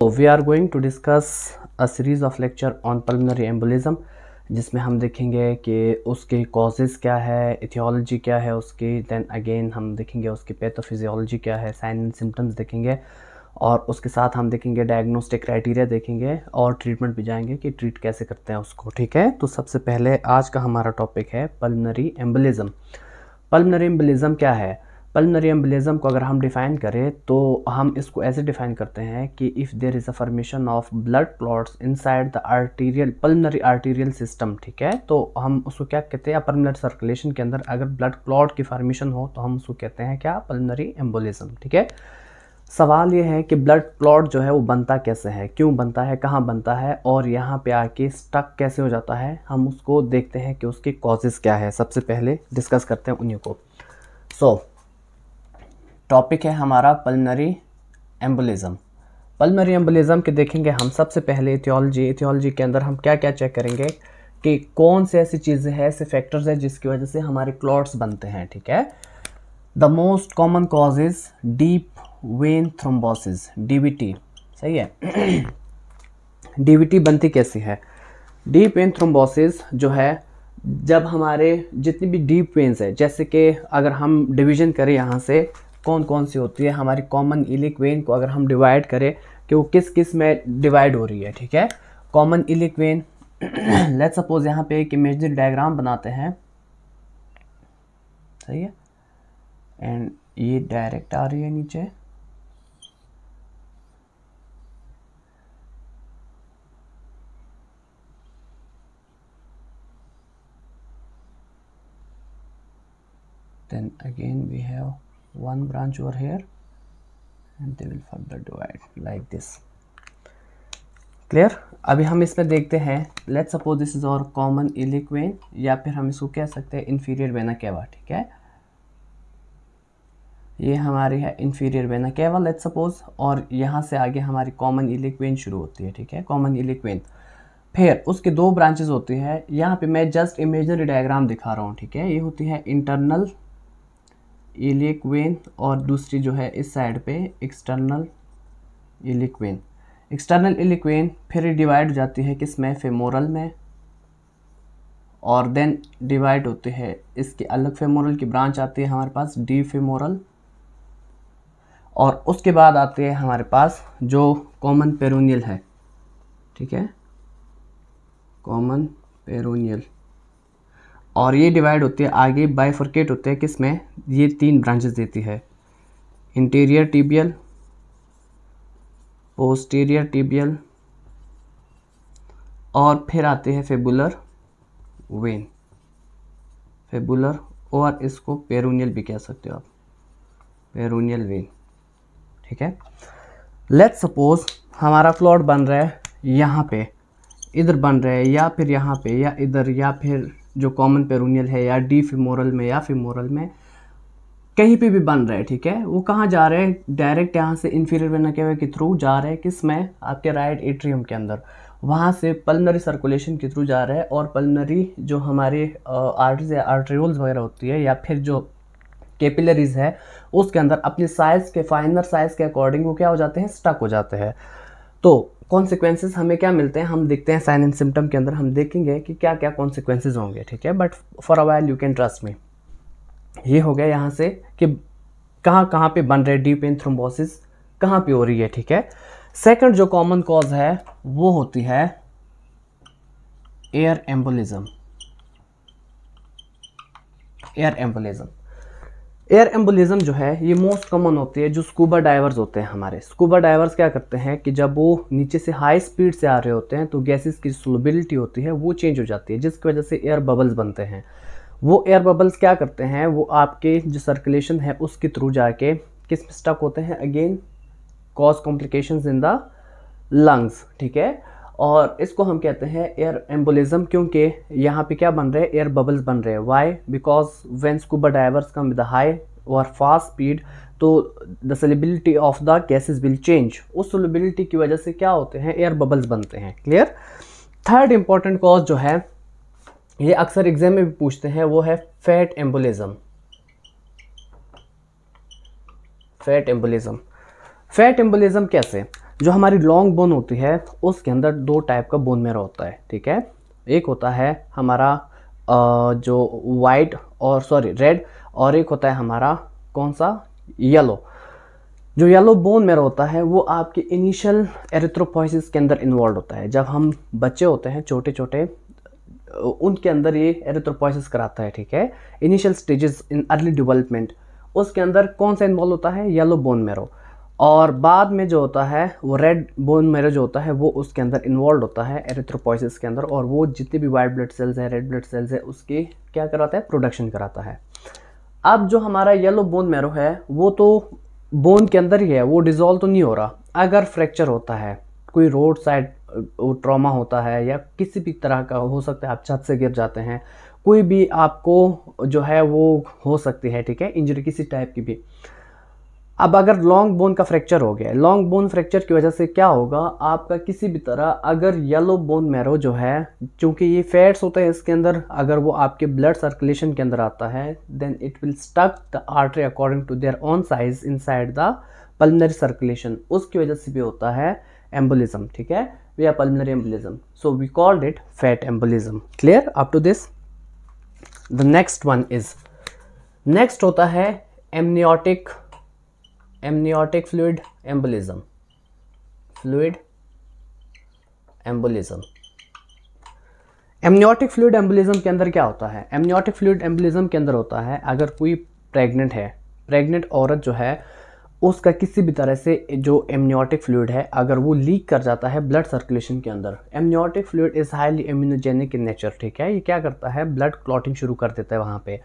तो we are going to discuss a series of lecture on pulmonary embolism जिसमें हम देखेंगे कि उसके कॉजेज़ क्या है इथियोलॉजी क्या है उसकी देन अगेन हम देखेंगे उसकी पैथोफिजियोलॉजी क्या है साइन एंड सिम्टम्स देखेंगे और उसके साथ हम देखेंगे डायग्नोस्टिक क्राइटेरिया देखेंगे और ट्रीटमेंट भी जाएंगे कि ट्रीट कैसे करते हैं उसको ठीक है तो सबसे पहले आज का हमारा टॉपिक है पल्मनरी एम्बुलिज्म पल्मनरी एम्बलिज़म क्या है पलनरी एम्बलिज़म को अगर हम डिफ़ाइन करें तो हम इसको ऐसे डिफ़ाइन करते हैं कि if there is a formation of blood clots inside the arterial pulmonary arterial system ठीक है तो हम उसको क्या कहते हैं ब्लड सर्कुलेशन के अंदर अगर ब्लड क्लॉट की फॉर्मेशन हो तो हम उसको कहते हैं क्या पलनरी एम्बोलिज्म ठीक है सवाल ये है कि ब्लड क्लॉट जो है वो बनता कैसे है क्यों बनता है कहाँ बनता है और यहाँ पे आके स्टक कैसे हो जाता है हम उसको देखते हैं कि उसके कॉजेज़ क्या है सबसे पहले डिस्कस करते हैं उन्हीं को सो so, टॉपिक है हमारा पल्मनरी एम्बुलिज़म पल्मनरी एम्बुलिज़म के देखेंगे हम सबसे पहले इथियोलॉजी इथियोलॉजी के अंदर हम क्या क्या चेक करेंगे कि कौन से ऐसी चीज़ें हैं ऐसे फैक्टर्स हैं जिसकी वजह से हमारे क्लॉट्स बनते हैं ठीक है the most common cause is deep vein thrombosis DVT सही है डीवीटी बनती कैसी है डीप वेन थ्रोम्बोसिस जो है जब हमारे जितनी भी डीप वेन्स है जैसे कि अगर हम डिवीजन करें यहाँ से कौन कौन सी होती है हमारी कॉमन इलिक वेन को अगर हम डिवाइड करें कि वो किस किस में डिवाइड हो रही है ठीक है common iliac vein let suppose यहाँ पे एक इमेजनरी डायग्राम बनाते हैं सही है एंड ये डायरेक्ट आ रही है नीचे then again we have one branch over here and they will further divide like this clear अभी हम इसमें देखते हैं let's suppose this is our common iliac vein या फिर हम इसको कह सकते हैं inferior vena cava ठीक है ये हमारी है inferior vena cava let's suppose और यहाँ से आगे हमारी कॉमन इलिक वेन शुरू होती है ठीक है कॉमन इलिक वेन फिर उसके दो ब्रांचेज होती है यहाँ पे मैं जस्ट इमेजनरी डायग्राम दिखा रहा हूँ ठीक है ये होती है इंटरनल इलिक वेन और दूसरी जो है इस साइड पे external iliac vein external iliac vein फिर डिवाइड जाती है किस में फेमोरल में और देन डिवाइड होते हैं इसके अलग फेमोरल की ब्रांच आती है हमारे पास डी फेमोरल और उसके बाद आते हैं हमारे पास जो कॉमन पेरोनियल है ठीक है कॉमन पेरोनियल और ये डिवाइड होती है आगे बाईफर्केट होते हैं किसमें ये तीन ब्रांचेस देती है इंटीरियर टीबियल पोस्टीरियर टीबियल और फिर आते हैं फेबुलर वेन फेबुलर और इसको पेरोनियल भी कह सकते हो आप पेरोनियल वेन ठीक है लेट सपोज हमारा फ्लॉट बन रहा है यहाँ पे इधर बन रहा है या फिर यहाँ पे या इधर या फिर जो कॉमन पेरोनियल है या डी फिमोरल में या फिमोरल में कहीं पे भी बन रहा है ठीक है वो कहाँ जा रहे हैं डायरेक्ट यहाँ से इन्फीरियर वेना के के थ्रू जा रहे हैं किस में आपके राइट एट्रियम के अंदर वहाँ से पलनरी सर्कुलेशन के थ्रू जा रहे हैं और पलनरी जो हमारे आर्टरीज या आर्ट्रियोल्स वगैरह होती है या फिर जो कैपिलरीज है उसके अंदर अपने साइज़ के फाइनर साइज़ के अकॉर्डिंग वो क्या हो जाते हैं स्टक हो जाते हैं तो कॉन्सिक्वेंसेज हमें क्या मिलते हैं हम देखते हैं साइन एंड सिम्टम के अंदर हम देखेंगे कि क्या क्या कॉन्सिक्वेंसेज होंगे ठीक है but for a while you can trust me ये हो गया यहाँ से कि कहाँ कहाँ पे बन रहे डीप इन थ्रोम्बोसिस कहाँ पे हो रही है ठीक है सेकंड जो कॉमन कॉज है वो होती है air embolism air embolism air embolism जो है ये मोस्ट कॉमन होती है जो स्कूबा डाइवर्स होते हैं हमारे स्कूबा डाइवर्स क्या करते हैं कि जब वो नीचे से हाई स्पीड से आ रहे होते हैं तो गैसेस की सोलबिलिटी होती है वो चेंज हो जाती है जिसकी वजह से एयर बबल्स बनते हैं वो एयर बबल्स क्या करते हैं वो आपके जो सर्कुलेशन है उसके थ्रू जाके किस स्टक होते हैं again cause complication in the lungs ठीक है और इसको हम कहते हैं एयर एम्बुलिज्म क्योंकि यहाँ पे क्या बन रहे हैं एयर बबल्स बन रहे हैं why because when scuba drivers come with high और फास्ट स्पीड तो the solubility of the gases will change उस सेलेबिलिटी की वजह से क्या होते हैं एयर बबल्स बनते हैं क्लियर थर्ड इम्पॉर्टेंट कॉज जो है ये अक्सर एग्जाम में भी पूछते हैं वो है fat embolism fat embolism fat embolism कैसे जो हमारी लॉन्ग बोन होती है उसके अंदर दो टाइप का बोन मेरा होता है ठीक है एक होता है हमारा जो वाइट और सॉरी रेड और एक होता है हमारा कौन सा येलो जो येलो बोन मेरा होता है वो आपके इनिशियल एरिथ्रोपोइसिस के अंदर इन्वॉल्व होता है जब हम बच्चे होते हैं छोटे छोटे उनके अंदर ये एरिथ्रोपोइसिस कराता है ठीक है initial stages in early development उसके अंदर कौन सा इन्वॉल्व होता है येलो बोन मेरो और बाद में जो होता है वो रेड बोन मेरो जो होता है वो उसके अंदर इन्वॉल्व होता है एरेथ्रोपोइसिस के अंदर और वो जितने भी वाइट ब्लड सेल्स हैं रेड ब्लड सेल्स हैं उसके क्या कराता है प्रोडक्शन कराता है अब जो हमारा येलो बोन मेरो है वो तो बोन के अंदर ही है वो डिज़ोल्व तो नहीं हो रहा अगर फ्रैक्चर होता है कोई रोड साइड ट्रामा होता है या किसी भी तरह का हो सकता है आप छत से गिर जाते हैं कोई भी आपको जो है वो हो सकती है ठीक है इंजरी किसी टाइप की भी अब अगर लॉन्ग बोन का फ्रैक्चर हो गया लॉन्ग बोन फ्रैक्चर की वजह से क्या होगा आपका किसी भी तरह अगर येलो बोन मैरो जो है क्योंकि ये फैट्स होते हैं इसके अंदर अगर वो आपके ब्लड सर्कुलेशन के अंदर आता है then it will stuck the artery according to their own size inside the pulmonary circulation उसकी वजह से भी होता है एम्बोलिज्म ठीक है or pulmonary embolism so we called it fat embolism clear up to this the next one is next होता है amniotic amniotic fluid embolism fluid embolism amniotic fluid embolism के अंदर क्या होता है एमनियोटिक फ्लूड एम्बुलिज्म के अंदर होता है अगर कोई प्रेग्नेंट है प्रेग्नेंट औरत जो है उसका किसी भी तरह से जो एमनियोटिक फ्लूड है अगर वो लीक कर जाता है ब्लड सर्कुलेशन के अंदर amniotic fluid is highly immunogenic in nature ठीक है ये क्या करता है ब्लड क्लॉटिंग शुरू कर देता है वहाँ पे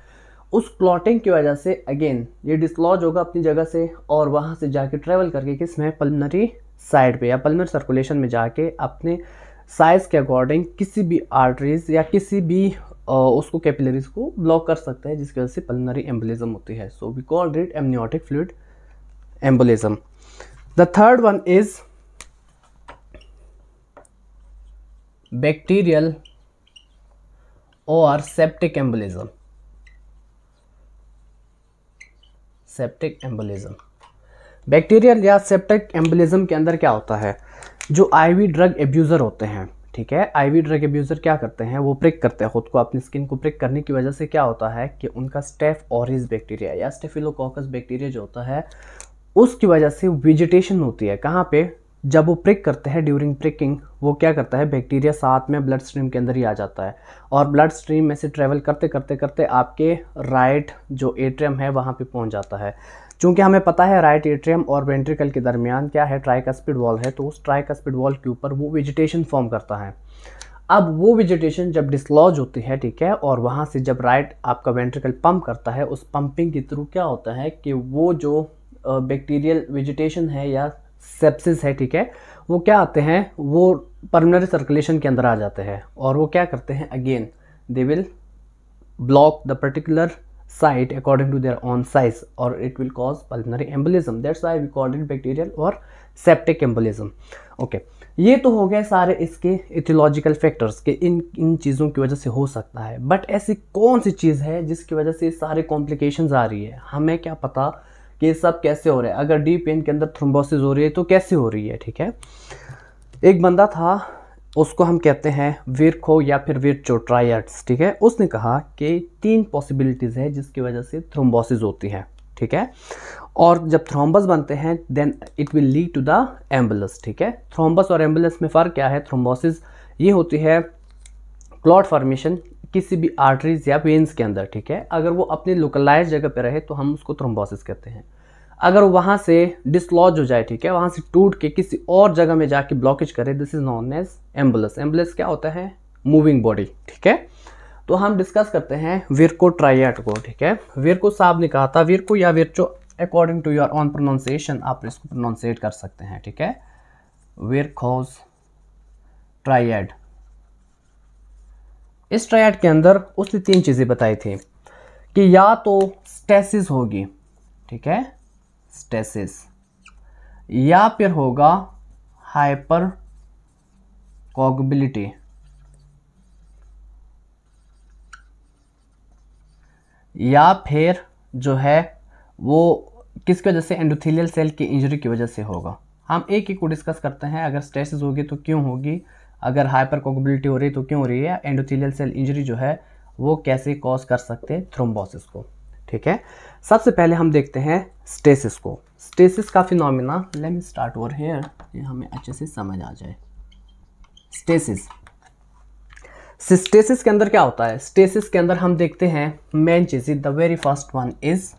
उस क्लॉटिंग की वजह से अगेन ये डिसलॉज होगा अपनी जगह से और वहाँ से जाके ट्रेवल करके किस में पल्मनरी साइड पे या पल्मर सर्कुलेशन में जाके अपने साइज़ के अकॉर्डिंग किसी भी आर्टरीज या किसी भी उसको कैपिलरीज को ब्लॉक कर सकता है जिसकी वजह से पल्मनरी एम्बोलिज्म होती है so we call it amniotic fluid embolism the third one is bacterial और septic embolism septic embolism bacterial या सेप्टिक एम्बोलिज्म के अंदर क्या होता है जो आईवी ड्रग एब्यूज़र होते हैं ठीक है आईवी ड्रग एब्यूज़र क्या करते हैं वो प्रिक करते हैं खुद को अपनी स्किन को प्रिक करने की वजह से क्या होता है कि उनका स्टेफ ऑरिज बैक्टीरिया या स्टेफिलोकॉकस बैक्टीरिया जो होता है उसकी वजह से विजिटेशन होती है कहाँ पे जब वो प्रिक करते हैं ड्यूरिंग प्रिकिंग वो क्या करता है बैक्टीरिया साथ में ब्लड स्ट्रीम के अंदर ही आ जाता है और ब्लड स्ट्रीम में से ट्रैवल करते करते करते आपके राइट जो एट्रियम है वहाँ पे पहुँच जाता है चूँकि हमें पता है राइट एट्रियम और वेंट्रिकल के दरमियान क्या है ट्राई का स्पीड वॉल है तो उस ट्राई का स्पीड वॉल के ऊपर वो वेजिटेशन फॉर्म करता है अब वो वेजिटेशन जब डिसलॉज होती है ठीक है और वहाँ से जब राइट आपका वेंट्रिकल पम्प करता है उस पम्पिंग के थ्रू क्या होता है कि वो जो बैक्टीरियल वेजिटेशन है या सेप्सिस है ठीक है वो क्या आते हैं वो परमनरी सर्कुलेशन के अंदर आ जाते हैं और वो क्या करते हैं again they will block the particular site according to their own size और it will cause pulmonary embolism that's I we bacterial और सेप्टिक or ओके ये तो हो गए सारे इसके इथियोलॉजिकल फैक्टर्स के इन इन चीज़ों की वजह से हो सकता है बट ऐसी कौन सी चीज़ है जिसकी वजह से सारे कॉम्प्लिकेशंस आ रही है हमें क्या पता कि सब कैसे हो रहा है अगर डीप पेन के अंदर थ्रोम्बोसिस हो रही है तो कैसे हो रही है ठीक है एक बंदा था उसको हम कहते हैं वीरखो या फिर वीर चोट्रायट्स ठीक है उसने कहा कि तीन पॉसिबिलिटीज़ है जिसकी वजह से थ्रोम्बोसिस होती है ठीक है और जब थ्रोम्बस बनते हैं then it will lead to the embolus ठीक है थ्रोम्बस और एम्बुलेंस में फ़र्क क्या है थ्रोम्बोसिस ये होती है क्लॉट फॉर्मेशन किसी भी आर्टरीज या वेंस के अंदर ठीक है अगर वो अपने लोकलाइज जगह पे रहे तो हम उसको थ्रोम्बोसिस कहते हैं अगर वहाँ से डिसलॉज हो जाए ठीक है वहाँ से टूट के किसी और जगह में जाके ब्लॉकेज करे this is known as embolus embolus क्या होता है मूविंग बॉडी ठीक है तो हम डिस्कस करते हैं विरको ट्राइट को ठीक है वीरको साहब ने कहा था विरको या Virchow according to your own pronunciation आप इसको प्रोनाउंसिएट कर सकते हैं ठीक है विरखोज ट्राइड इस ट्रायड के अंदर उसने तीन चीज़ें बताई थी कि या तो स्टेसिस होगी ठीक है स्टेसिस या फिर होगा हाइपर कॉगबिलिटी या फिर जो है वो किसकी वजह से एंडोथेलियल सेल की इंजरी की वजह से होगा हम एक एक को डिस्कस करते हैं अगर स्टेसिस होगी तो क्यों होगी अगर हाइपर कोगबिलिटी हो रही है तो क्यों हो रही है एंडोथीलियल सेल इंजरी जो है वो कैसे कॉज कर सकते हैं थ्रोम्बोसिस को ठीक है सबसे पहले हम देखते हैं स्टेसिस को स्टेसिस का phenomena let me start over here ये हमें अच्छे से समझ आ जाए स्टेसिस स्टेसिस के अंदर क्या होता है स्टेसिस के अंदर हम देखते हैं मेन चीज the very first one is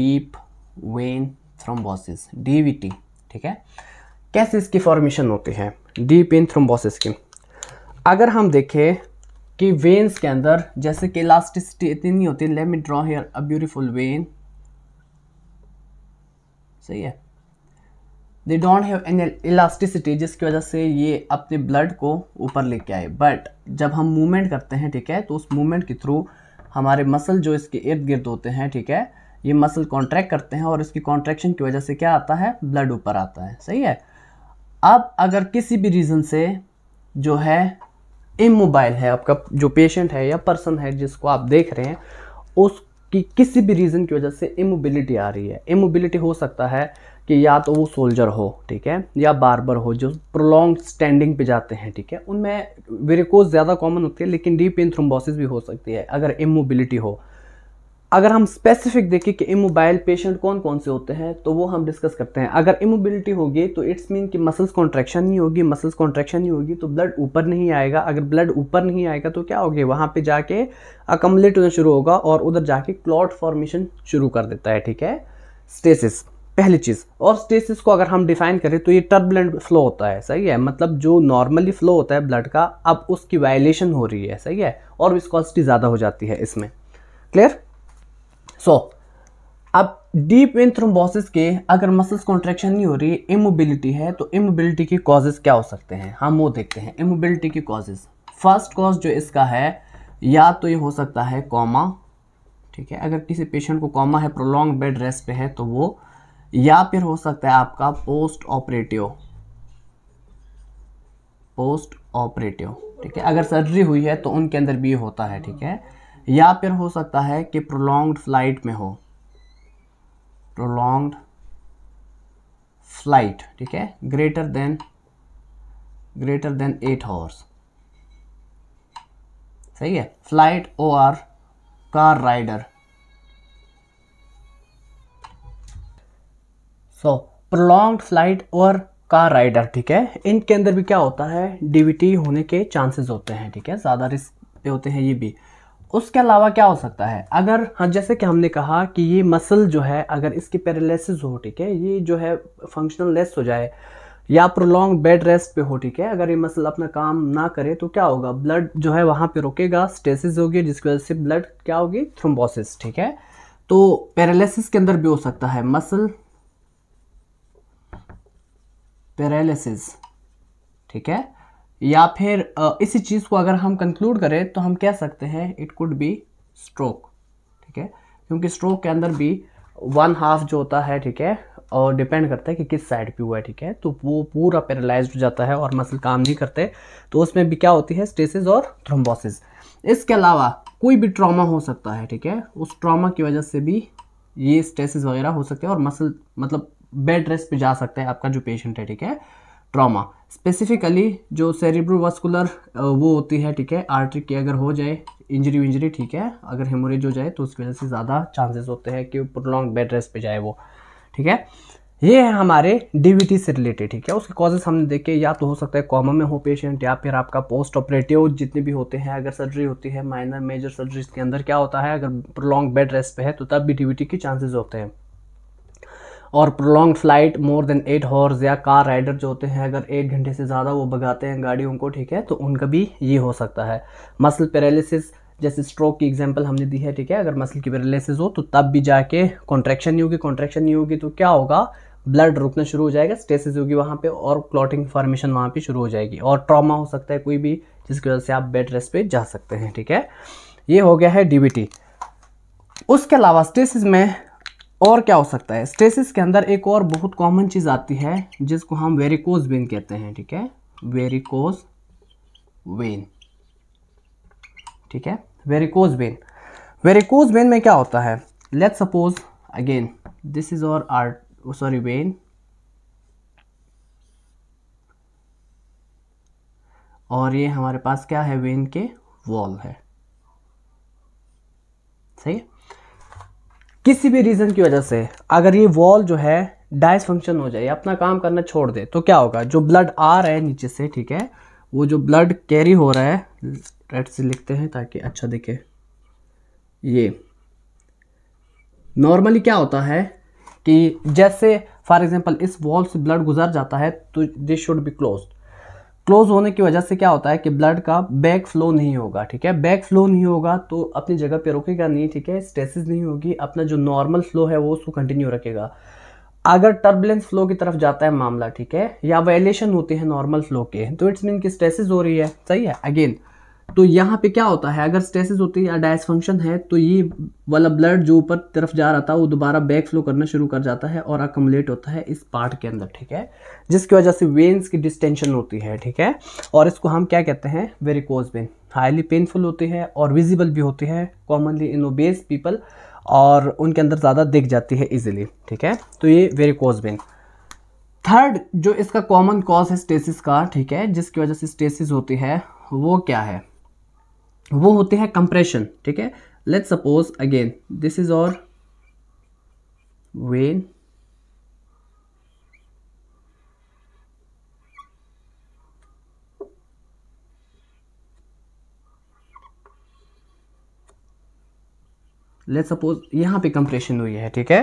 deep vein thrombosis DVT ठीक है कैसे इसकी फॉर्मेशन होती है डीप इन थ्रोम्बोसिस की अगर हम देखें कि वेन्स के अंदर जैसे कि इलास्टिसिटी इतनी नहीं होती let me draw here a beautiful vein सही है they don't have an elasticity जिसकी वजह से ये अपने ब्लड को ऊपर लेके आए बट जब हम मूवमेंट करते हैं ठीक है तो उस मूवमेंट के थ्रू हमारे मसल जो इसके इर्द गिर्द होते हैं ठीक है ये मसल कॉन्ट्रैक्ट करते हैं और इसकी कॉन्ट्रैक्शन की वजह से क्या आता है ब्लड ऊपर आता है सही है अब अगर किसी भी रीज़न से जो है इमोबाइल है आपका जो पेशेंट है या पर्सन है जिसको आप देख रहे हैं उसकी किसी भी रीज़न की वजह से इमोबिलिटी आ रही है इमोबिलिटी हो सकता है कि या तो वो सोल्जर हो ठीक है या बारबर हो जो प्रोलॉन्ग स्टैंडिंग पे जाते हैं ठीक है उनमें वेरिकोज ज़्यादा कॉमन होती है लेकिन डीप इन थ्रोम्बोसिस भी हो सकती है अगर इमोबिलिटी हो अगर हम स्पेसिफिक देखें कि इमोबाइल पेशेंट कौन कौन से होते हैं तो वो हम डिस्कस करते हैं अगर इमोबिलिटी होगी तो इट्स मीन कि मसल्स कॉन्ट्रैक्शन नहीं होगी मसल्स कॉन्ट्रैक्शन नहीं होगी तो ब्लड ऊपर नहीं आएगा अगर ब्लड ऊपर नहीं आएगा तो क्या होगी वहाँ पे जाके अकम्पलेट होना शुरू होगा और उधर जाके क्लॉट फॉर्मेशन शुरू कर देता है ठीक है स्टेसिस पहली चीज़ और स्टेसिस को अगर हम डिफाइन करें तो ये टर्बुलेंट फ्लो होता है सही है मतलब जो नॉर्मली फ्लो होता है ब्लड का अब उसकी वायलेशन हो रही है सही है और विस्कॉसिटी ज़्यादा हो जाती है इसमें क्लियर सो अब डीप इन थ्रोम्बोसिस के अगर मसल्स कॉन्ट्रेक्शन नहीं हो रही इमोबिलिटी है तो इमोबिलिटी के कॉजेज़ क्या हो सकते हैं हम वो देखते हैं इमोबिलिटी के कॉजेज़ फर्स्ट कॉज जो इसका है या तो ये हो सकता है कॉमा ठीक है अगर किसी पेशेंट को कॉमा है प्रोलॉन्ग बेड रेस्ट पे है तो वो या फिर हो सकता है आपका पोस्ट ऑपरेटिव पोस्ट ऑपरेटिव ठीक है अगर सर्जरी हुई है तो उनके अंदर भी होता है ठीक है या फिर हो सकता है कि प्रोलॉन्ग्ड फ्लाइट में हो प्रोलॉन्ग्ड फ्लाइट ठीक है greater than greater than eight hours सही है flight or car rider so prolonged flight और कार राइडर ठीक है इनके अंदर भी क्या होता है डीवीटी होने के चांसेस होते हैं ठीक है ज़्यादा रिस्क पे होते हैं ये भी उसके अलावा क्या हो सकता है अगर हाँ जैसे कि हमने कहा कि ये मसल जो है अगर इसकी पैरालिसिस हो ठीक है ये जो है फंक्शनल लेस हो जाए या प्रोलॉन्ग बेड रेस्ट पे हो ठीक है अगर ये मसल अपना काम ना करे तो क्या होगा ब्लड जो है वहाँ पे रुकेगा स्टेसिस होगी जिसकी वजह से ब्लड क्या होगी थ्रोम्बोसिस ठीक है तो पैरालिसिस के अंदर भी हो सकता है मसल पैरालिसिस ठीक है या फिर इसी चीज़ को अगर हम कंक्लूड करें तो हम कह सकते हैं इट कुड बी स्ट्रोक ठीक है क्योंकि स्ट्रोक के अंदर भी वन हाफ जो होता है ठीक है और डिपेंड करता है कि किस साइड पे हुआ है ठीक है तो वो पूरा पैरालाइज हो जाता है और मसल काम नहीं करते तो उसमें भी क्या होती है स्टेसिस और थ्रोम्बोसिस इसके अलावा कोई भी ट्रामा हो सकता है ठीक है उस ट्रामा की वजह से भी ये स्टेसिस वगैरह हो सकते हैं और मसल मतलब बेड रेस्ट पे जा सकते हैं आपका जो पेशेंट है ठीक है ट्रामा स्पेसिफिकली जो सेरिब्रोवास्कुलर uh, वो होती है ठीक है आर्टरी की अगर हो जाए इंजरी विंजरी ठीक है अगर हेमोरेज हो जाए तो उसकी वजह से ज़्यादा चांसेस होते हैं कि प्रोलॉन्ग बेड रेस्ट पे जाए वो ठीक है ये है हमारे डीवीटी से रिलेटेड ठीक है उसके कॉजेस हमने देखे या तो हो सकता है कॉमन में हो पेशेंट या फिर आपका पोस्ट ऑपरेटिव जितने भी होते हैं अगर सर्जरी होती है माइनर मेजर सर्जरीज के अंदर क्या होता है अगर प्रोलॉन्ग बेड रेस्ट पे है तो तब भी डीवीटी के चांसेस होते हैं और prolong flight more than eight hours या कार राइडर जो होते हैं अगर एट घंटे से ज़्यादा वो भगाते हैं गाड़ियों को ठीक है तो उनका भी ये हो सकता है मसल पैरालिसिस जैसे स्ट्रोक की एग्जांपल हमने दी है ठीक है अगर मसल की पैरालिसिस हो तो तब भी जाके कॉन्ट्रैक्शन नहीं होगी कॉन्ट्रेक्शन नहीं होगी तो क्या होगा ब्लड रुकना शुरू हो जाएगा स्टेसिस होगी वहाँ पर और क्लॉटिंग फॉर्मेशन वहाँ पर शुरू हो जाएगी और ट्रामा हो सकता है कोई भी जिसकी वजह से आप बेड रेस्ट पर जा सकते हैं ठीक है ये हो गया है डी उसके अलावा स्टेसिस में और क्या हो सकता है स्टेसिस के अंदर एक और बहुत कॉमन चीज़ आती है जिसको हम वेरिकोज वेन कहते हैं ठीक है वेरिकोज वेन ठीक है वेरिकोज वेन वेरिकोज वेन में क्या होता है let suppose again this is और आर्ट सॉरी वेन और ये हमारे पास क्या है वेन के वॉल है सही है किसी भी रीज़न की वजह से अगर ये वॉल जो है डाइस फंक्शन हो जाए अपना काम करना छोड़ दे तो क्या होगा जो ब्लड आ रहा है नीचे से ठीक है वो जो ब्लड कैरी हो रहा है रेड से लिखते हैं ताकि अच्छा दिखे ये नॉर्मली क्या होता है कि जैसे फॉर एग्जांपल इस वॉल से ब्लड गुजर जाता है तो this should be closed close होने की वजह से क्या होता है कि ब्लड का बैक फ्लो नहीं होगा ठीक है बैक फ्लो नहीं होगा तो अपनी जगह पे रुकेगा नहीं ठीक है स्ट्रेसिस नहीं होगी अपना जो नॉर्मल फ्लो है वो उसको कंटिन्यू रखेगा अगर टर्बुलेंस फ्लो की तरफ जाता है मामला ठीक है या वायलेशन होते हैं नॉर्मल फ्लो के तो इट्स मीन की स्ट्रेसिस हो रही है सही है अगेन तो यहाँ पे क्या होता है अगर स्टेसिस होती है या डायस फंक्शन है तो ये वाला ब्लड जो ऊपर तरफ जा रहा था वो दोबारा बैक फ्लो करना शुरू कर जाता है और अकमलेट होता है इस पार्ट के अंदर ठीक है जिसकी वजह से वेन्स की डिस्टेंशन होती है ठीक है और इसको हम क्या कहते हैं वेरिकोज वेन हाईली पेनफुल होती है और विजिबल भी होती है कॉमनली इन ओबेस पीपल और उनके अंदर ज़्यादा दिख जाती है ईजिली ठीक है तो ये वेरिकोज वेन थर्ड जो इसका कॉमन कॉज है स्टेसिस का ठीक है जिसकी वजह से स्टेसिस होती है वो क्या है वो होते हैं कंप्रेशन ठीक है let suppose again this is और वेन लेट सपोज यहां पे कंप्रेशन हुई है ठीक है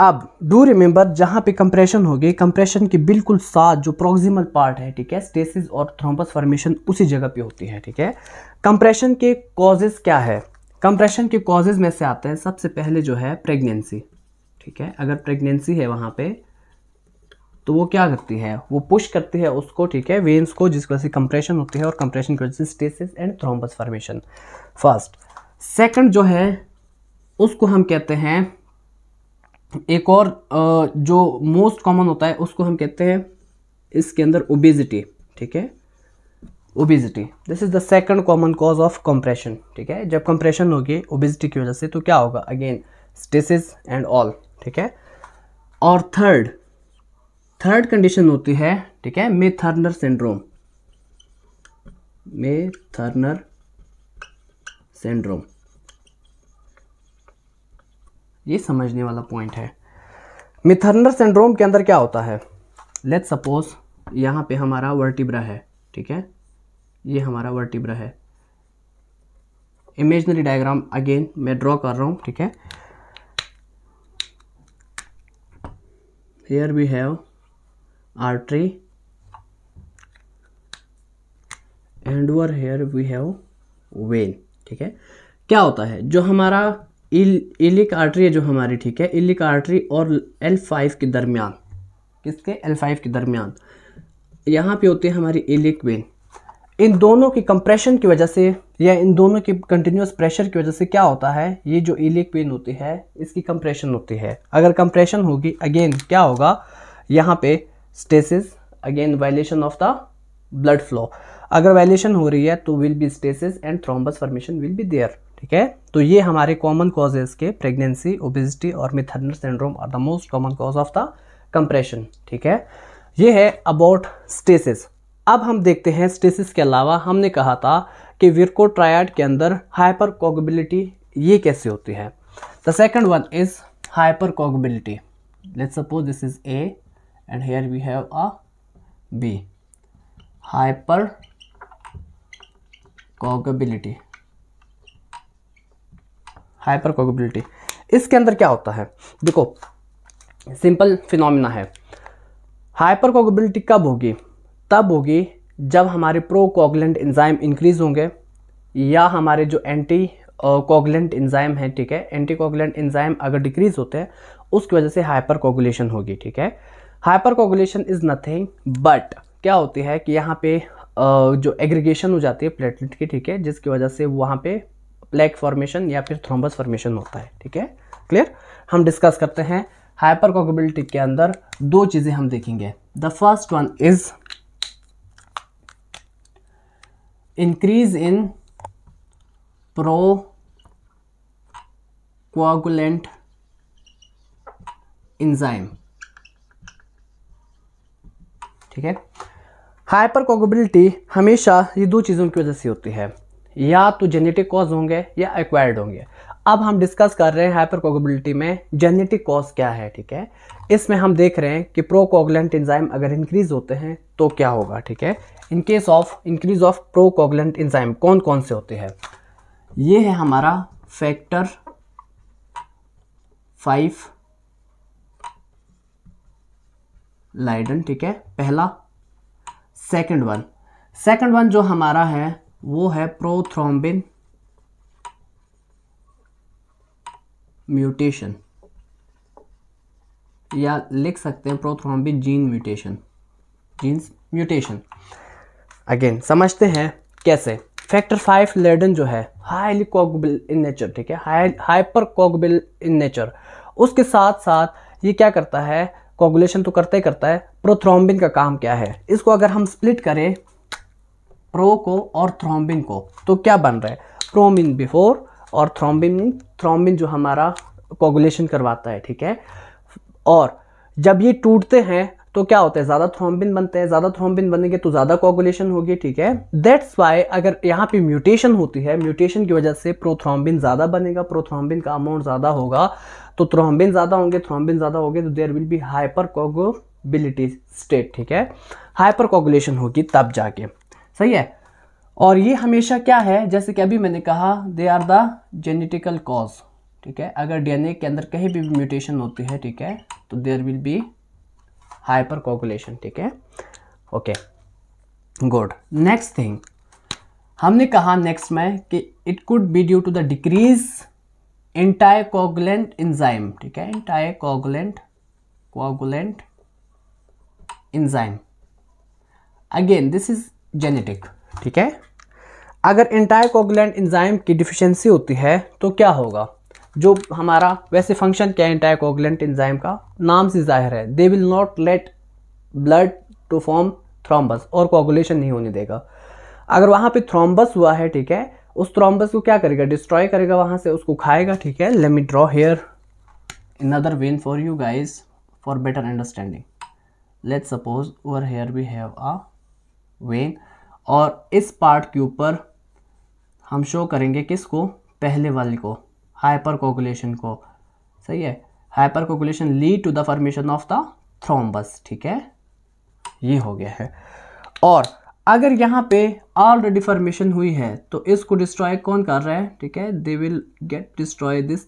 अब डू रिमेंबर जहाँ पे कंप्रेशन होगी कंप्रेशन के बिल्कुल साथ जो प्रोक्सिमल पार्ट है ठीक है स्टेसिस और थ्रोम्बस फॉर्मेशन उसी जगह पे होती है ठीक है कंप्रेशन के कॉजेज क्या है कंप्रेशन के कॉजेज में से आते हैं सबसे पहले जो है प्रेगनेंसी ठीक है अगर प्रेगनेंसी है वहाँ पे तो वो क्या करती है वो पुश करती है उसको ठीक है वेन्स को जिस वजह से कंप्रेशन होती है और कंप्रेशन की वजह से stasis and thrombus formation first second जो है उसको हम कहते हैं एक और जो मोस्ट कॉमन होता है उसको हम कहते हैं इसके अंदर ओबेजिटी ठीक है obesity this is the second common cause of compression ठीक है जब कंप्रेशन होगी ओबेजिटी की वजह से तो क्या होगा अगेन स्टेसिस एंड ऑल ठीक है और थर्ड थर्ड कंडीशन होती है ठीक है मे थर्नर सिंड्रोम मे थर्नर सिंड्रोम ये समझने वाला पॉइंट है मिथर्नर सिंड्रोम के अंदर क्या होता है लेट सपोज यहाँ पे हमारा वर्टिब्रा है ठीक है ये हमारा वर्टिब्रा है इमेजनरी डायग्राम अगेन मैं ड्रॉ कर रहा हूँ ठीक है here we have artery and over here we have ठीक है क्या होता है जो हमारा इलिक आर्टरी है जो हमारी ठीक है इलिक आर्टरी और एल फाइव के दरमियान किसके एल फाइव के दरमियान यहाँ पे होती है हमारी इलिक वेन इन दोनों के कंप्रेशन की वजह से या इन दोनों के कंटिन्यूस प्रेशर की वजह से क्या होता है ये जो इलिक वेन होती है इसकी कंप्रेशन होती है अगर कंप्रेशन होगी अगेन क्या होगा यहाँ पे stasis again violation of the blood flow अगर वायलेशन हो रही है तो will be stasis and thrombus formation will be there ठीक है तो ये हमारे कॉमन कॉजेज के प्रेगनेंसी ओबिजिटी और May Thurner syndrome are the most common cause of the compression ठीक है ये है अबाउट स्टेसिस अब हम देखते हैं स्टेसिस के अलावा हमने कहा था कि विरको ट्रायड के अंदर हाइपर कॉगबिलिटी ये कैसे होती है the second one is hyper coagulability let suppose this is A and here we have a B hyper coagulability hyper coagulability इसके अंदर क्या होता है देखो सिंपल फिनोमिना है हाइपर कोगबिलिटी कब होगी तब होगी जब हमारे प्रो कोगलेंट इंजाइम इंक्रीज होंगे या हमारे जो एंटी कोगलेंट इंजाइम है ठीक है एंटी कोगलेंट इंजाइम अगर डिक्रीज होते हैं उसकी वजह से हाइपर कोगुलेशन होगी ठीक है hyper coagulation is nothing but क्या होती है कि यहाँ पे जो एग्रीगेशन हो जाती है प्लेटलेट की ठीक है जिसकी वजह से वहाँ पे प्लेक फॉर्मेशन या फिर थ्रोम्बस फॉर्मेशन होता है ठीक है क्लियर हम डिस्कस करते हैं हाइपर कॉकेबिलिटी के अंदर दो चीज़ें हम देखेंगे the first one is increase in pro coagulant enzyme ठीक है हाइपर कॉकेबिलिटी हमेशा ये दो चीज़ों की वजह से होती है या तो जेनेटिक कॉज होंगे या एक्वायर्ड होंगे अब हम डिस्कस कर रहे हैं हाइपरकोगेबिलिटी में जेनेटिक कॉज क्या है ठीक है इसमें हम देख रहे हैं कि प्रोकोगलेंट इंजाइम अगर इंक्रीज होते हैं तो क्या होगा ठीक है in case of increase of procoagulant enzyme कौन कौन से होते हैं ये है हमारा फैक्टर फाइव लाइडन ठीक है पहला सेकंड वन सेकंड वन जो हमारा है वो है प्रोथ्रोम्बिन म्यूटेशन या लिख सकते हैं prothrombin gene mutation genes mutation again समझते हैं कैसे फैक्टर फाइव लेडन जो है हाईली कॉगबिल इन नेचर ठीक है हाइपर कॉगबिल इन नेचर उसके साथ साथ ये क्या करता है कॉगुलेशन तो करता ही करता है प्रोथ्रोम्बिन का काम क्या है इसको अगर हम स्प्लिट करें प्रो को और थ्रोम्बिन को तो क्या बन रहा है प्रोमिन बिफोर और थ्रोम्बिन थ्रोम्बिन जो हमारा कोगुलेशन करवाता है ठीक है और जब ये टूटते हैं तो क्या होता है ज़्यादा थ्रोम्बिन बनते हैं ज़्यादा थ्रोम्बिन बनेंगे तो ज़्यादा कोगुलेशन होगी ठीक है दैट्स वाई अगर यहाँ पे म्यूटेशन होती है म्यूटेशन की वजह से प्रोथ्रोम्बिन ज़्यादा बनेगा प्रोथ्रोम्बिन का अमाउंट ज़्यादा होगा तो थ्रोम्बिन ज़्यादा होंगे थ्रोम्बिन ज़्यादा होगे तो there will be hyper coagulability state ठीक है हाइपर कोगुलेशन होगी तब जाके सही है और ये हमेशा क्या है जैसे कि अभी मैंने कहा they are the genetical cause ठीक है अगर डीएनए के अंदर कहीं भी म्यूटेशन होती है ठीक है तो there will be hyper coagulation ठीक है ओके गुड नेक्स्ट थिंग हमने कहा नेक्स्ट में कि it could be due to the decrease anticoagulant enzyme ठीक है anticoagulant coagulant enzyme again this is genetic ठीक है अगर कोगुलेंट इंजाइम की डिफिशेंसी होती है तो क्या होगा जो हमारा वैसे फंक्शन क्या है कोगुलेंट इंजाइम का नाम से जाहिर है they will not let blood to form thrombus और कोगुलेशन नहीं होने देगा अगर वहाँ पे थ्रोम्बस हुआ है ठीक है उस थ्रोम्बस को क्या करेगा डिस्ट्रॉय करेगा वहाँ से उसको खाएगा ठीक है let me draw here in other vein for you guys for better understanding let suppose over here we have a vein और इस पार्ट के ऊपर हम शो करेंगे किसको पहले वाले को हाइपर कोगुलेशन को सही है hyper coagulation lead to the formation of the thrombus ठीक है ये हो गया है और अगर यहाँ पे ऑलरेडी फॉर्मेशन हुई है तो इसको डिस्ट्रॉय कौन कर रहा है ठीक है they will get destroy this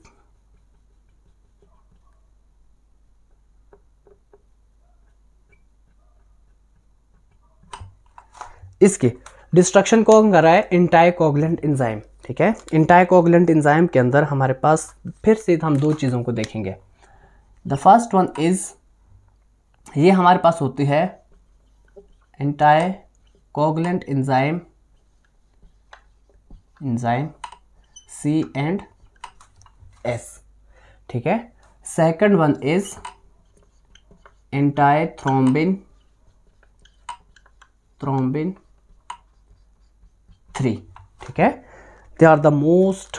इसके डिस्ट्रक्शन कौन कर रहा है इंटाइकोगलेंट इंजाइम ठीक है इंटाइकोगलेंट इंजाइम के अंदर हमारे पास फिर से हम दो चीज़ों को देखेंगे द फर्स्ट वन इज ये हमारे पास होती है anticoagulant enzyme enzyme C and S ठीक है second one is anti thrombin thrombin three ठीक है they are the most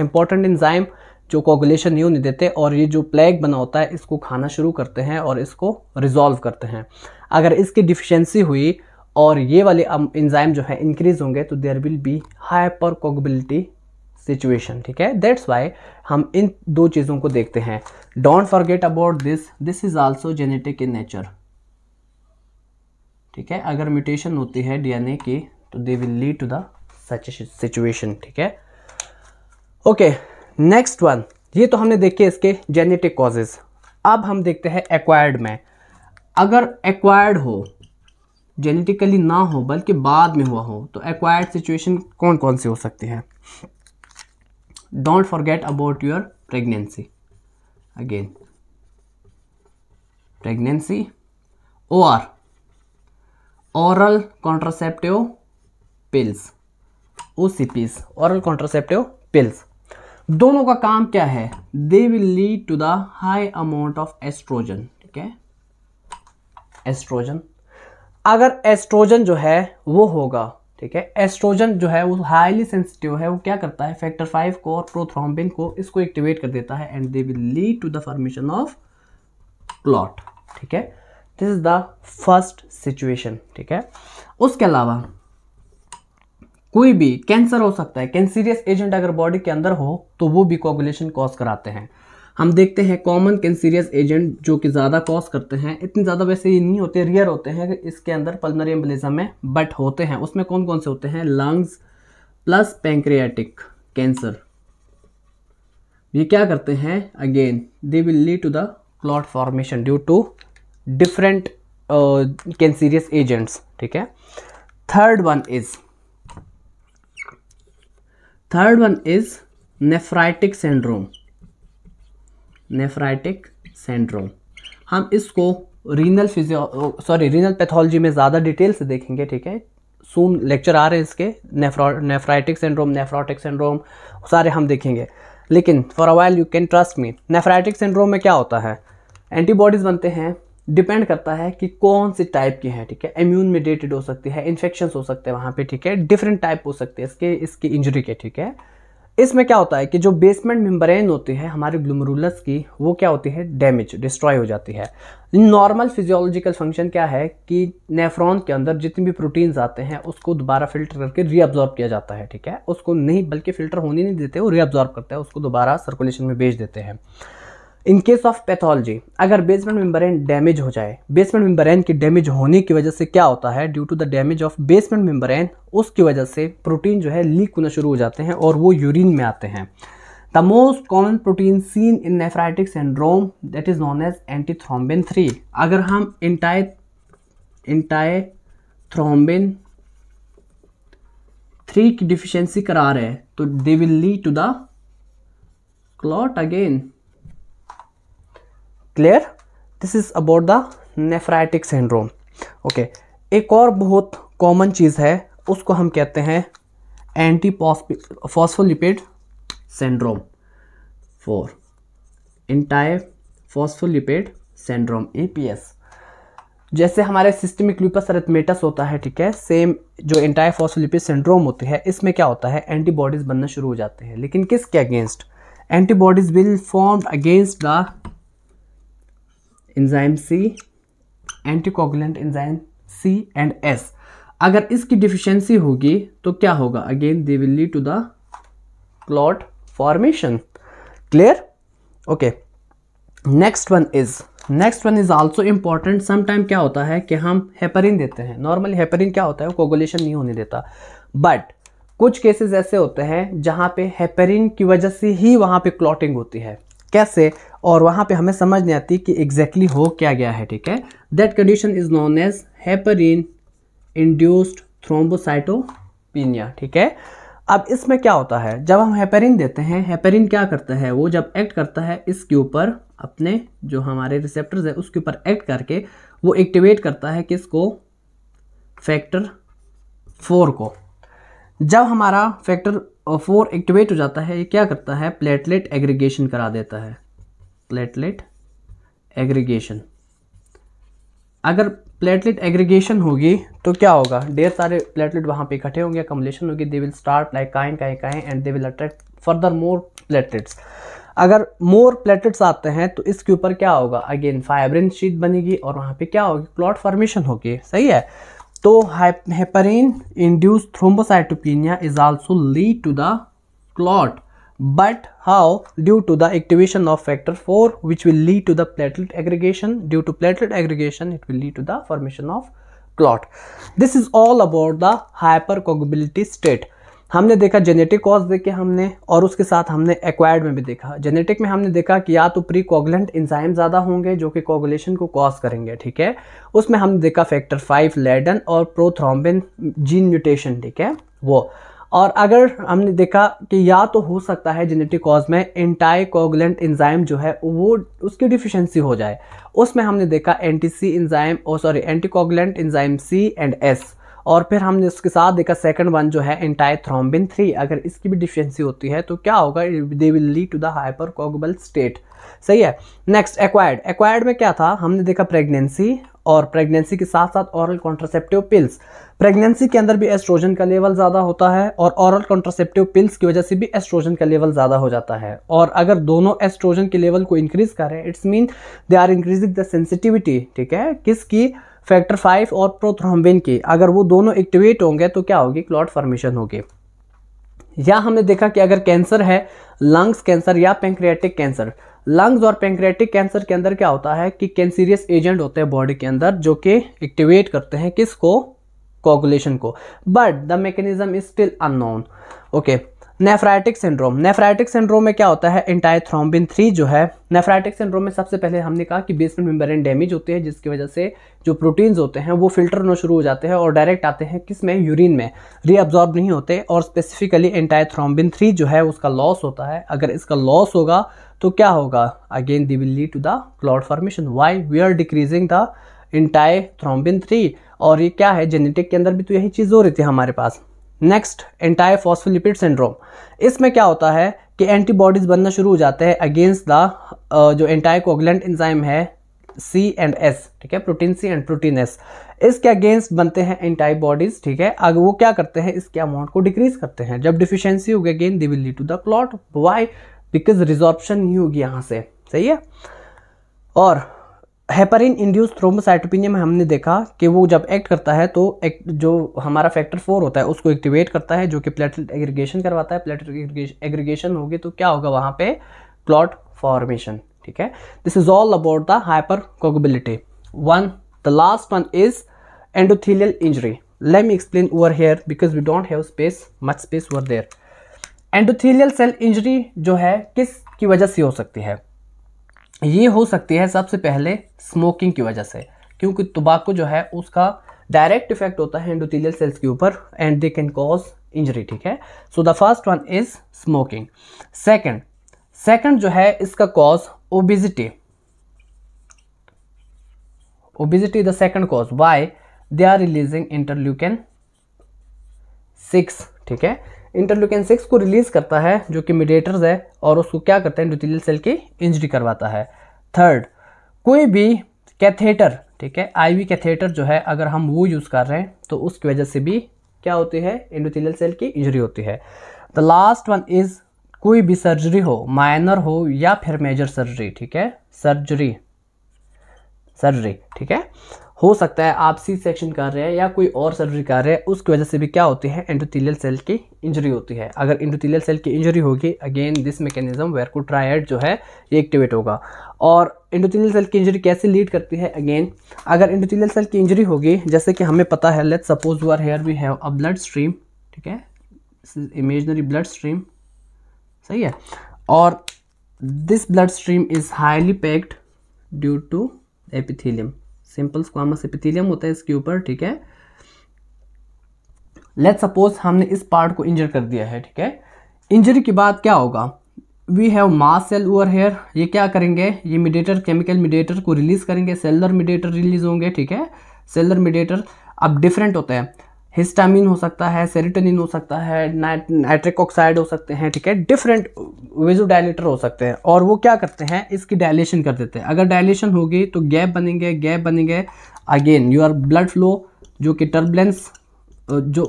important enzyme जो कोगुलेशन यू नहीं देते और ये जो प्लेग बना होता है इसको खाना शुरू करते हैं और इसको रिजॉल्व करते हैं अगर इसकी डिफिशेंसी हुई और ये वाले इंजाइम जो है इंक्रीज होंगे तो there will be hyper coagulability situation ठीक है दैट्स वाई हम इन दो चीज़ों को देखते हैं don't forget about this this is also genetic in nature ठीक है अगर म्यूटेशन होती है डीएनए की तो they will lead to the such situation ठीक है ओके नेक्स्ट वन ये तो हमने देखे इसके जेनेटिक कॉजेज अब हम देखते हैं एक्वायर्ड में अगर एक्वायर्ड हो जेनेटिकली ना हो बल्कि बाद में हुआ हो तो एक्वायर्ड सिचुएशन कौन कौन सी हो सकती है don't forget about your pregnancy again pregnancy और ओरल कॉन्ट्रासेप्टिव पिल्स ओ ओरल कॉन्ट्रोसेप्टिव पिल्स दोनों का काम क्या है they will lead to the high amount of estrogen ठीक है एस्ट्रोजन अगर एस्ट्रोजन जो है वो होगा ठीक है एस्ट्रोजन जो है वो हाईली सेंसिटिव है वो क्या करता है फैक्टर फाइव को और प्रोथ्रोम्बिन को इसको एक्टिवेट कर देता है and they will lead to the formation of clot ठीक है this is the first situation ठीक है उसके अलावा कोई भी कैंसर हो सकता है कैंसीरियस एजेंट अगर बॉडी के अंदर हो तो वो भी कॉगुलेशन कॉज कराते हैं हम देखते हैं कॉमन कैंसीरियस एजेंट जो कि ज़्यादा कॉज करते हैं इतने ज़्यादा वैसे ये नहीं होते रियर होते हैं इसके अंदर पल्मनरी एम्बलिज्म में बट होते हैं उसमें कौन कौन से होते हैं लंग्स प्लस पेंक्रियाटिक कैंसर ये क्या करते हैं again they will lead to the clot formation due to different cancerous agents ठीक है third one is third one is nephritic syndrome nephritic syndrome हम इसको renal physio sorry renal pathology में ज़्यादा डिटेल से देखेंगे ठीक है सून लेक्चर आ रहे हैं इसके nephro nephritic syndrome nephrotic syndrome सारे हम देखेंगे लेकिन for a while you can trust me nephritic syndrome में क्या होता है एंटीबॉडीज़ बनते हैं डिपेंड करता है कि कौन से टाइप के हैं ठीक है इम्यून मेडिएटेड हो सकती है इन्फेक्शन हो सकते हैं वहाँ पे ठीक है डिफरेंट टाइप हो सकते हैं इसके इसकी इंजरी के ठीक है इसमें क्या होता है कि जो बेसमेंट मेम्ब्रेन होती है हमारे ग्लूमरुलस की वो क्या होती है डैमेज डिस्ट्रॉय हो जाती है नॉर्मल फिजियोलॉजिकल फंक्शन क्या है कि नेफ्रॉन के अंदर जितने भी प्रोटीन्स आते हैं उसको दोबारा फिल्टर करके रीअब्जॉर्ब किया जाता है ठीक है उसको नहीं बल्कि फिल्टर होने नहीं देते वो रीअब्जॉर्ब करते हैं उसको दोबारा सर्कुलेशन में भेज देते हैं इन केस ऑफ पैथोलॉजी अगर बेसमेंट मेम्ब्रेन डैमेज हो जाए बेसमेंट मेम्ब्रेन के डैमेज होने की वजह से क्या होता है due to the damage of basement membrane उसकी वजह से प्रोटीन जो है लीक होना शुरू हो जाते हैं और वो यूरिन में आते हैं the most common protein seen in nephritic syndrome that is known as anti thrombin three अगर हम इंटाए इंटाए थ्रोम्बिन थ्री की डिफिशेंसी करा रहे हैं तो they will lead to the clot again clear this is about the nephritic syndrome okay एक और बहुत कॉमन चीज़ है उसको हम कहते हैं anti phospholipid syndrome for anti phospholipid syndrome EPS जैसे हमारे सिस्टमिक ल्यूपस अरिथमेटस होता है ठीक है सेम जो इंटायर फॉस्फोलिपिड सिंड्रोम होती है इसमें क्या होता है एंटीबॉडीज़ बनना शुरू हो जाते हैं लेकिन किसके against antibodies will form against the enzyme C anticoagulant enzyme C and S अगर इसकी डिफिशियंसी होगी तो क्या होगा again they will lead to the clot formation clear okay next one is next one is also important some time क्या होता है कि हम हेपरिन देते हैं नॉर्मली हेपरिन क्या होता है वो कोगुलेशन नहीं होने देता बट कुछ केसेस ऐसे होते हैं जहाँ पे हेपरिन की वजह से ही वहाँ पे क्लॉटिंग होती है कैसे और वहाँ पे हमें समझ नहीं आती कि एग्जैक्टली exactly हो क्या गया है ठीक है that condition is known as heparin induced thrombocytopenia ठीक है अब इसमें क्या होता है जब हम हेपेरिन देते हैं हेपेरिन क्या करता है वो जब एक्ट करता है इसके ऊपर अपने जो हमारे रिसेप्टर्स है उसके ऊपर एक्ट करके वो एक्टिवेट करता है किसको फैक्टर फोर को जब हमारा फैक्टर फोर एक्टिवेट हो जाता है ये क्या करता है प्लेटलेट एग्रीगेशन करा देता है प्लेटलेट एग्रीगेशन अगर प्लेटलेट एग्रीगेशन होगी तो क्या होगा ढेर सारे प्लेटलेट वहाँ पे इकट्ठे होंगे कम्बलेशन होगी दे विल स्टार्ट लाइक काएं काएं काएं and they will attract further more platelets अगर मोर प्लेटलेट्स आते हैं तो इसके ऊपर क्या होगा अगेन फाइब्रिन शीट बनेगी और वहाँ पे क्या होगी क्लॉट फॉर्मेशन होगी सही है So heparin induced thrombocytopenia is also lead to the clot but how due to the activation of factor 4 which will lead to the platelet aggregation due to platelet aggregation it will lead to the formation of clot this is all about the hypercoagulability state हमने देखा genetic cause देखे हमने और उसके साथ हमने acquired में भी देखा जेनेटिक में हमने देखा कि या तो प्री कोगुलेंट इंजाइम ज़्यादा होंगे जो कि कोगुलेशन को कॉज करेंगे ठीक है उसमें हमने देखा फैक्टर फाइव लेडन और प्रोथ्रोम्बिन जीन म्यूटेशन ठीक है वो और अगर हमने देखा कि या तो हो सकता है जेनेटिक कॉज में एंटाई कोगलेंट इंजाइम जो है वो उसकी डिफिशेंसी हो जाए उसमें हमने देखा anti C enzyme oh sorry anti coagulant enzyme C and S और फिर हमने उसके साथ देखा सेकंड वन जो है एंटाई थ्रोम्बिन थ्री अगर इसकी भी डिफिशेंसी होती है तो क्या होगा they will lead to the hyper coagulable state सही है नेक्स्ट एक्वायर्ड एक्वायर्ड में क्या था हमने देखा प्रेगनेंसी और प्रेगनेंसी के साथ साथ ऑरल कॉन्ट्रासेप्टिव पिल्स प्रेगनेंसी के अंदर भी एस्ट्रोजन का लेवल ज़्यादा होता है और ऑरल कॉन्ट्रासेप्टिव पिल्स की वजह से भी एस्ट्रोजन का लेवल ज़्यादा हो जाता है और अगर दोनों एस्ट्रोजन के लेवल को इंक्रीज करें it's mean they are increasing the sensitivity ठीक है किसकी फैक्टर फाइव और प्रोथ्रोम्बिन के अगर वो दोनों एक्टिवेट होंगे तो क्या होगी क्लॉट फॉर्मेशन होगी या हमने देखा कि अगर कैंसर है लंग्स कैंसर या पेंक्रियाटिक कैंसर लंग्स और पेंक्रियाटिक कैंसर के अंदर क्या होता है कि कैंसीरियस एजेंट होते हैं बॉडी के अंदर जो कि एक्टिवेट करते हैं किसको कोगुलेशन को but the mechanism is still unknown okay nephritic syndrome nephritic syndrome में क्या होता है इंटाइथ्रोम्बिन थ्री जो है नेफ्राइटिक सिंड्रोम में सबसे पहले हमने कहा कि बेसमेंट मेम्ब्रेन डैमेज होती है जिसकी वजह से जो प्रोटीन्स होते हैं वो फिल्टर होना शुरू हो जाते हैं और डायरेक्ट आते हैं किस में यूरिन में रीअब्जॉर्ब नहीं होते और स्पेसिफिकली एंटाइथ्रोम्बिन थ्री जो है उसका लॉस होता है अगर इसका लॉस होगा तो क्या होगा again they will lead to the clot formation why we are decreasing the antithrombin three और ये क्या है जेनेटिक के अंदर भी तो यही चीज़ हो रही थी हमारे पास नेक्स्ट एंटायर फॉस्फोलिपिड सिंड्रोम इसमें क्या होता है कि एंटीबॉडीज़ बनना शुरू हो जाते हैं अगेंस्ट द uh, जो एंटायर कोगलेंट इंजाइम है सी एंड एस ठीक है protein C and protein S इसके अगेंस्ट बनते हैं एंटाईबॉडीज़ ठीक है अगर वो क्या करते हैं इसके अमाउंट को डिक्रीज करते हैं जब डिफिशियंसी होगी again they will lead to the clot why because resorption नहीं होगी यहाँ से सही है और हेपरिन इंड्यूस थ्रोमोसाइटोपिनिया में हमने देखा कि वो जब एक्ट करता है तो एक जो हमारा फैक्टर फोर होता है उसको एक्टिवेट करता है जो कि प्लेटलेट एग्रीगेशन करवाता है प्लेटलेट एग्रीगेशन होगी तो क्या होगा वहाँ पे क्लॉट फॉर्मेशन ठीक है this is all about the hyper coagulability one the last one is endothelial injury let me explain over here because we don't have space much space over there endothelial cell injury जो है किस की वजह से हो सकती है ये हो सकती है सबसे पहले स्मोकिंग की वजह से क्योंकि तंबाकू जो है उसका डायरेक्ट इफेक्ट होता है एंडोथेलियल सेल्स के ऊपर and they can cause injury ठीक है so the first one is smoking second second जो है इसका cause obesity obesity the second cause why they are releasing interleukin six ठीक है इंटरल्यूकिन सिक्स को रिलीज करता है जो कि मीडिएटर्स है और उसको क्या करता है एंडोथेलियल सेल की इंजरी करवाता है थर्ड कोई भी कैथेटर ठीक है आईवी कैथेटर जो है अगर हम वो यूज़ कर रहे हैं तो उसकी वजह से भी क्या होती है एंडोथेलियल सेल की इंजरी होती है द लास्ट वन इज़ कोई भी सर्जरी हो माइनर हो या फिर मेजर सर्जरी ठीक है सर्जरी सर्जरी ठीक है हो सकता है आप सी सेक्शन कर रहे हैं या कोई और सर्जरी कर रहे हैं उसकी वजह से भी क्या होती है इंडोथीलियल सेल की इंजरी होती है अगर इंडोथीलियल सेल की इंजरी होगी अगेन दिस मैकेनिज्म को ट्रायड जो है ये एक्टिवेट होगा और इंडोथीलियल सेल की इंजरी कैसे लीड करती है अगेन अगर इंडोथीलियल सेल की इंजरी होगी जैसे कि हमें पता है let suppose are here we have a blood stream ठीक है इमेजनरी ब्लड स्ट्रीम सही है और this blood stream is highly packed due to epithelium simple squamous epithelium होता है इसके ऊपर ठीक है लेट सपोज हमने इस पार्ट को इंजर कर दिया है ठीक है इंजरी के बाद क्या होगा we have mast cell over here ये क्या करेंगे ये मीडिएटर केमिकल मीडिएटर को रिलीज करेंगे सेलर मीडिएटर रिलीज होंगे ठीक है सेलर मीडिएटर अब डिफरेंट होता है हिस्टामिन हो सकता है सेरोटोनिन हो सकता है नाइट्रिक ऑक्साइड हो सकते हैं ठीक है डिफरेंट वेजो हो सकते हैं और वो क्या करते हैं इसकी डायलेशन कर देते हैं अगर डायलेशन होगी तो गैप बनेंगे गैप बनेंगे अगेन योर ब्लड फ्लो जो कि टर्बलेंस जो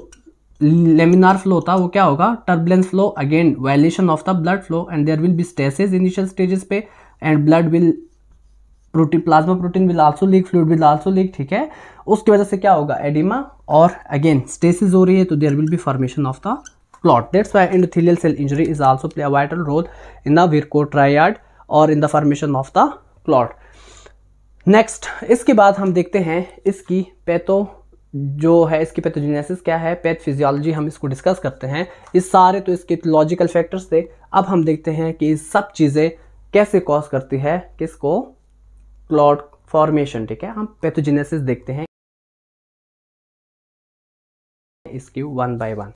लेमिनार फ्लो होता है वो क्या होगा turbulence flow again violation of the blood flow and there will be stasis initial stages पे and blood will protein plasma protein will also leak fluid will also leak ठीक है उसकी वजह से क्या होगा एडिमा और अगेन स्टेसिस हो रही है तो there will be formation of the clot. That's why endothelial cell injury is also play a vital role in the Virchow triad और in the formation of the clot. Next इसके बाद हम देखते हैं इसकी पैथो जो है इसकी पैथोजेनेसिस क्या है पैथ फिजियोलॉजी हम इसको डिस्कस करते हैं इस सारे तो इसके लॉजिकल फैक्टर्स थे अब हम देखते हैं कि सब चीज़ें कैसे कॉज करती है किसको क्लॉट फॉर्मेशन ठीक है हम पैथोजेनेसिस देखते हैं इसकी वन बाय वन